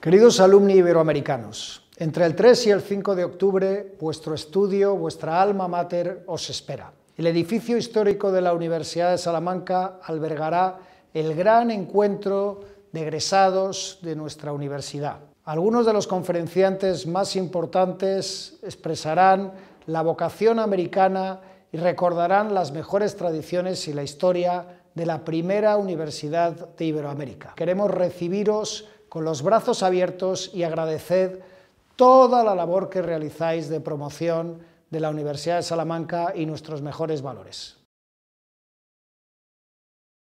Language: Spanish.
Queridos alumni iberoamericanos, entre el 3 y el 5 de octubre vuestro estudio, vuestra alma mater os espera. El edificio histórico de la Universidad de Salamanca albergará el gran encuentro de egresados de nuestra universidad. Algunos de los conferenciantes más importantes expresarán la vocación americana y recordarán las mejores tradiciones y la historia de la primera universidad de Iberoamérica. Queremos recibiros con los brazos abiertos y agradeced toda la labor que realizáis de promoción de la Universidad de Salamanca y nuestros mejores valores.